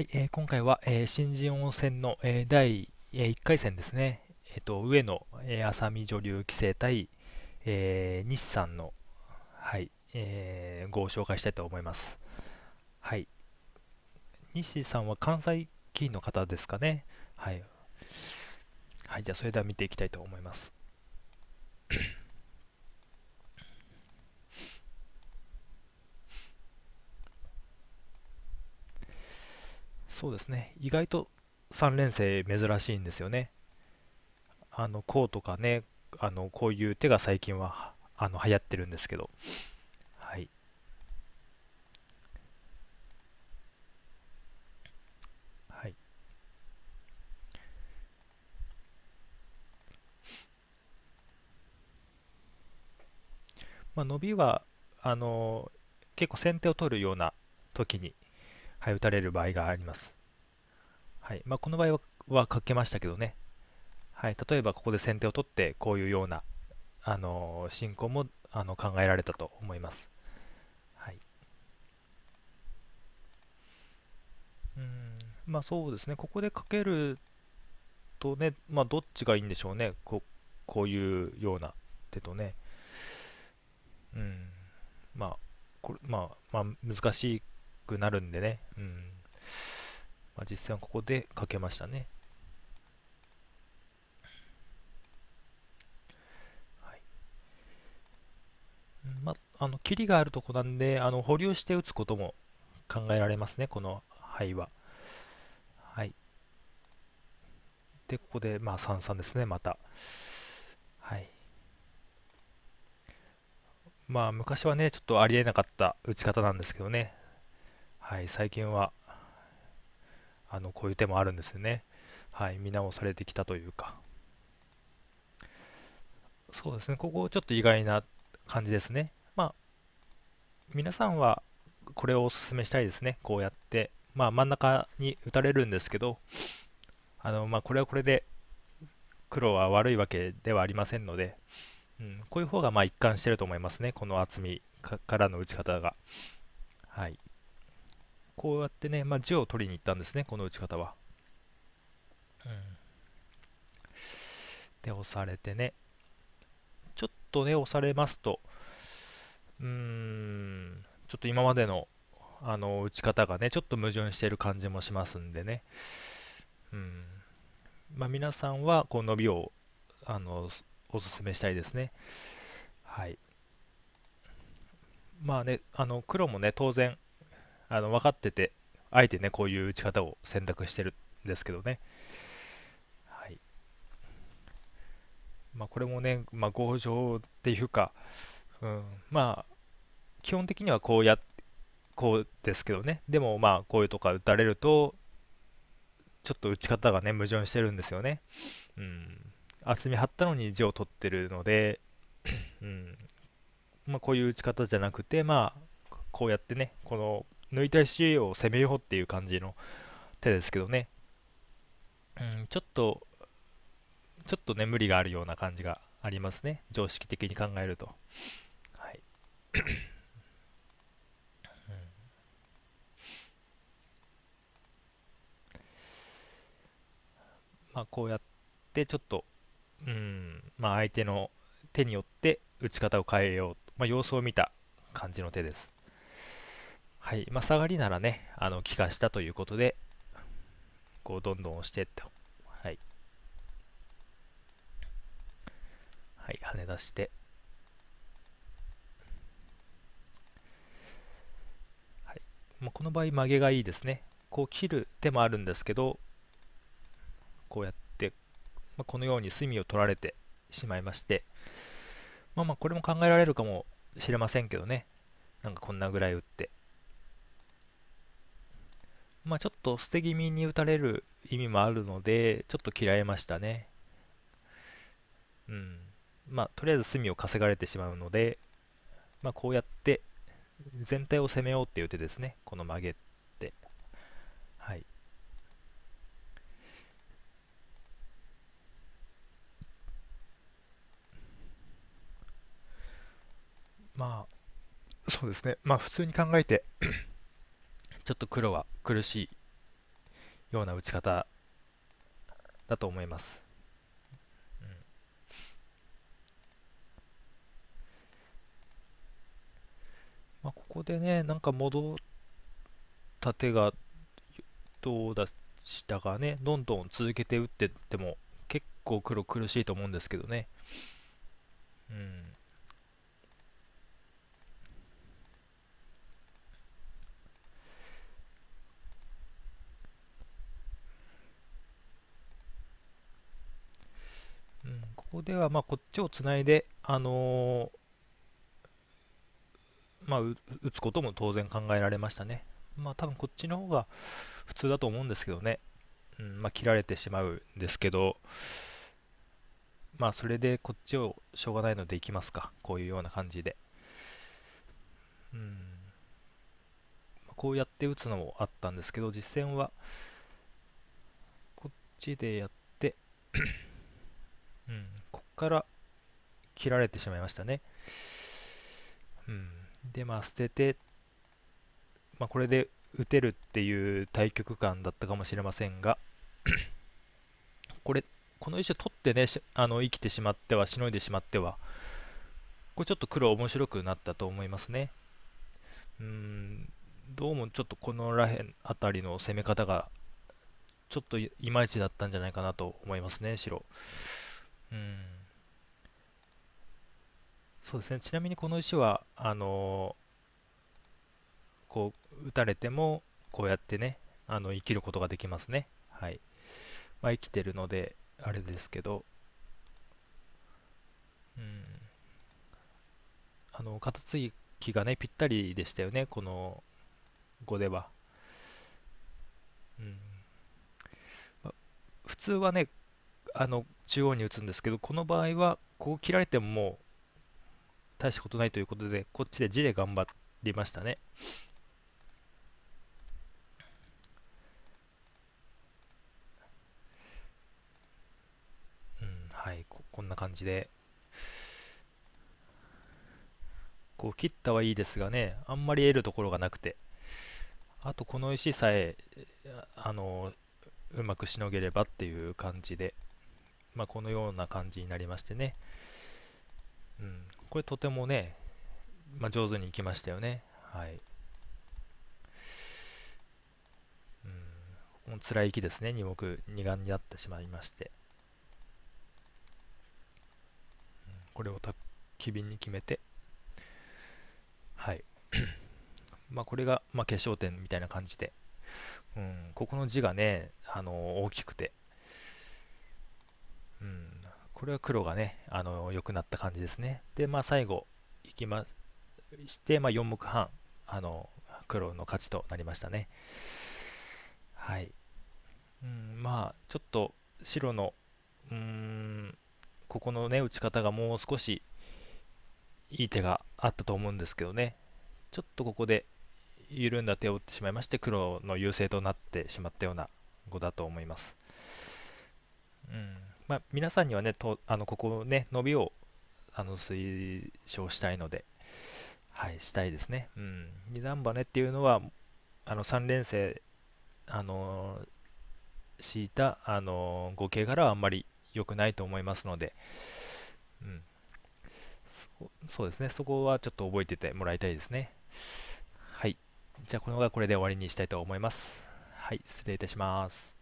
はい、えー、今回は、えー、新人温泉の、えー、第、えー、1回戦ですね、えーと、上野、え浅見女流棋聖対、えー、日産の、はいえー、ご紹介したいと思います。はい、西さんは関西棋院の方ですかね。はい、はい、じゃあそれでは見ていきたいと思います。そうですね、意外と3連星珍しいんですよね。あの、こうとかね、あの、こういう手が最近は、あの、流行ってるんですけど。はい。はい。まあ、伸びは、あの、結構先手を取るような時にはい、打たれる場合があります。はいまあ、この場合はかけましたけどね、はい、例えばここで先手を取ってこういうような、あの進行もあの考えられたと思います。はい、うんまあそうですね、ここでかけるとね、まあ、どっちがいいんでしょうね、ここういうような手とね。うんまあこれまあ、まあ難しいくなるんでね、うん。まあ、実際はここでかけましたね。はい。まあ、あの、キリがあるとこなんで、あの、保留して打つことも考えられますね、この灰は。はい。で、ここで、まあ、三々ですね、また。はい。まあ、昔はね、ちょっとありえなかった打ち方なんですけどね、はい、最近はあのこういう手もあるんですよね。はい、見直されてきたというか。そうですね、ここちょっと意外な感じですね。まあ、皆さんはこれをお勧めしたいですね。こうやって、まあ真ん中に打たれるんですけど、あのまあ、これはこれで黒は悪いわけではありませんので、うん、こういう方がまあ一貫してると思いますね。この厚みからの打ち方が。はい。こうやってね、まあ、地を取りに行ったんですね、この打ち方は。うん、で、押されてね、ちょっとね、押されますと、うーん、ちょっと今までのあの打ち方がね、ちょっと矛盾している感じもしますんでね、うんまあ、皆さんはこう伸びをあのおすすめしたいですね。はいまあね、あの黒もね、当然、あの分かってて、あえてね、こういう打ち方を選択してるんですけどね。はいまあ、これもね、まあ、強情っていうか、うん、まあ、基本的にはこうや、って、こうですけどね、でもまあ、こういうとか打たれると、ちょっと打ち方がね、矛盾してるんですよね。うん、厚み張ったのに字を取ってるので、うんまあ、こういう打ち方じゃなくて、まあ、こうやってね、この抜いた石を攻めようっていう感じの手ですけどね、うん、ちょっとちょっとね無理があるような感じがありますね常識的に考えるとはいまあ、こうやってちょっと、うんまあ、相手の手によって打ち方を変えよう、まあ、様子を見た感じの手です。はい。まあ、下がりならね、あの、気化したということで、こう、どんどん押してと。はい。はい、跳ね出して。はい。まあ、この場合、曲げがいいですね。こう切る手もあるんですけど、こうやって、まあ、このように隅を取られてしまいまして、まあまあ、これも考えられるかもしれませんけどね。なんかこんなぐらい打って。まあ、ちょっと捨て気味に打たれる意味もあるので、ちょっと嫌いましたね。うん。まあ、とりあえず隅を稼がれてしまうので、まあ、こうやって全体を攻めようっていう手ですね。この曲げって。はい。まあ、そうですね。まあ、普通に考えてちょっと黒は苦しいような打ち方だと思います。うん、まあ、ここでね、なんか戻った手がどうだしたかね、どんどん続けて打ってっても結構黒苦しいと思うんですけどね。うんうん、ここではまこっちをつないで、あのー、まあ、打つことも当然考えられましたね。まあ、多分こっちの方が普通だと思うんですけどね。うんまあ、切られてしまうんですけど、まあ、それでこっちをしょうがないのでいきますか。こういうような感じで。うん、こうやって打つのもあったんですけど、実戦はこっちでやってここから切られてしまいましたね。うん、で、まあ、捨てて、まあ、これで打てるっていう対局感だったかもしれませんが、これ、この石を取ってね、あの生きてしまっては、しのいでしまっては、これちょっと黒面白くなったと思いますね。うん、どうもちょっとこのらへんあたりの攻め方が、ちょっといまいちだったんじゃないかなと思いますね、白。うんそうですねちなみにこの石はあのー、こう打たれてもこうやってねあの生きることができますねはい、まあ、生きてるのであれですけどうんあのカタツイキがねぴったりでしたよねこの碁ではうん、まあ、普通はねあの中央に打つんですけどこの場合はこう切られてももう大したことないということでこっちで地で頑張りましたねうんはいこんな感じでこう切ったはいいですがねあんまり得るところがなくてあとこの石さえあのうまくしのげればっていう感じでまあ、このような感じになりましてね、うん、これとてもね、まあ、上手にいきましたよね。はい。うん、この辛い木ですね、2目、二眼になってしまいまして。うん、これをた機敏に決めて、はい。まあこれが、まあ、決勝点みたいな感じで、うん、ここの字がね、あの大きくて、うん、これは黒がね、あの良くなった感じですね。で、まあ、最後、いきまして、まあ、4目半、あの黒の勝ちとなりましたね。はい。うん、まあ、ちょっと白の、うん、ここのね、打ち方がもう少しいい手があったと思うんですけどね、ちょっとここで緩んだ手を打ってしまいまして、黒の優勢となってしまったような碁だと思います。うんまあ、皆さんにはねとあのここね伸びをあの推奨したいので、はい、したいですね。うん、二段バネっていうのはあの3連星、あの敷いたあの合計からはあんまり良くないと思いますので、うんそ、そうですね、そこはちょっと覚えててもらいたいですね。はい、じゃあこの方がこれで終わりにしたいと思います。はい、失礼いたします。